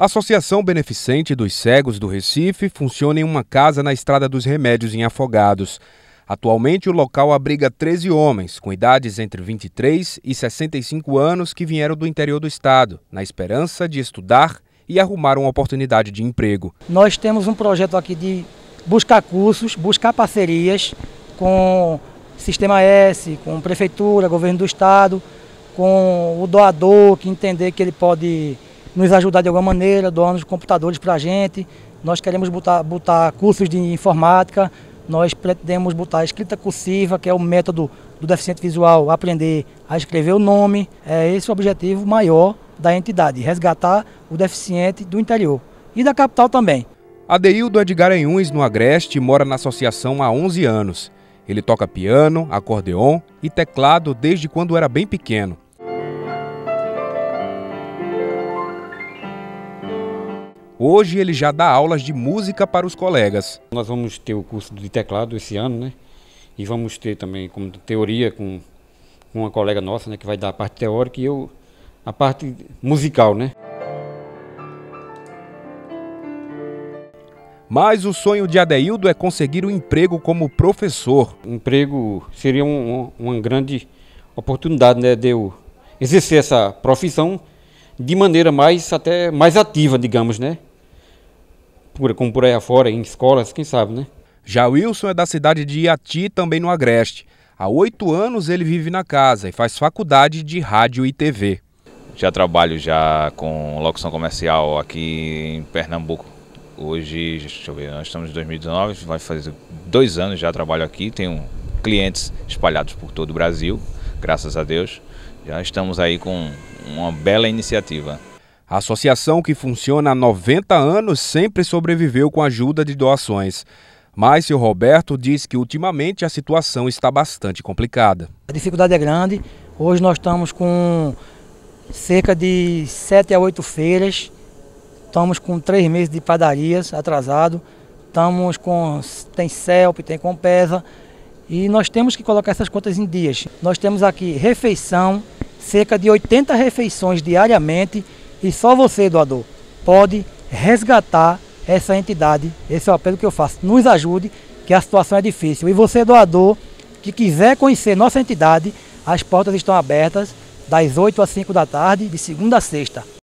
A Associação Beneficente dos Cegos do Recife funciona em uma casa na Estrada dos Remédios, em Afogados. Atualmente, o local abriga 13 homens, com idades entre 23 e 65 anos, que vieram do interior do estado, na esperança de estudar e arrumar uma oportunidade de emprego. Nós temos um projeto aqui de buscar cursos, buscar parcerias com Sistema S, com Prefeitura, Governo do Estado, com o doador que entender que ele pode nos ajudar de alguma maneira, doando os computadores para a gente. Nós queremos botar, botar cursos de informática, nós pretendemos botar escrita cursiva, que é o método do deficiente visual aprender a escrever o nome. É esse o objetivo maior da entidade, resgatar o deficiente do interior e da capital também. Adeildo é de Garanhuns, no Agreste, e mora na associação há 11 anos. Ele toca piano, acordeon e teclado desde quando era bem pequeno. Hoje ele já dá aulas de música para os colegas. Nós vamos ter o curso de teclado esse ano, né? E vamos ter também como teoria com uma colega nossa, né, que vai dar a parte teórica e eu a parte musical, né? Mas o sonho de Adeildo é conseguir um emprego como professor. emprego seria um, uma grande oportunidade né, de eu exercer essa profissão de maneira mais até mais ativa, digamos, né? cultura, como por aí afora, em escolas, quem sabe, né? Já Wilson é da cidade de Iati, também no Agreste. Há oito anos ele vive na casa e faz faculdade de rádio e TV. Já trabalho já com locução comercial aqui em Pernambuco. Hoje, deixa eu ver, nós estamos em 2019, vai fazer dois anos já trabalho aqui. Tenho clientes espalhados por todo o Brasil, graças a Deus. Já estamos aí com uma bela iniciativa. A associação, que funciona há 90 anos, sempre sobreviveu com a ajuda de doações. Mas seu Roberto diz que ultimamente a situação está bastante complicada. A dificuldade é grande. Hoje nós estamos com cerca de 7 a 8 feiras. Estamos com três meses de padarias atrasado. Estamos com. tem CELP, tem Compesa. E nós temos que colocar essas contas em dias. Nós temos aqui refeição, cerca de 80 refeições diariamente e só você, doador, pode resgatar essa entidade. Esse é o apelo que eu faço. Nos ajude, que a situação é difícil. E você, doador, que quiser conhecer nossa entidade, as portas estão abertas das 8 às 5 da tarde, de segunda a sexta.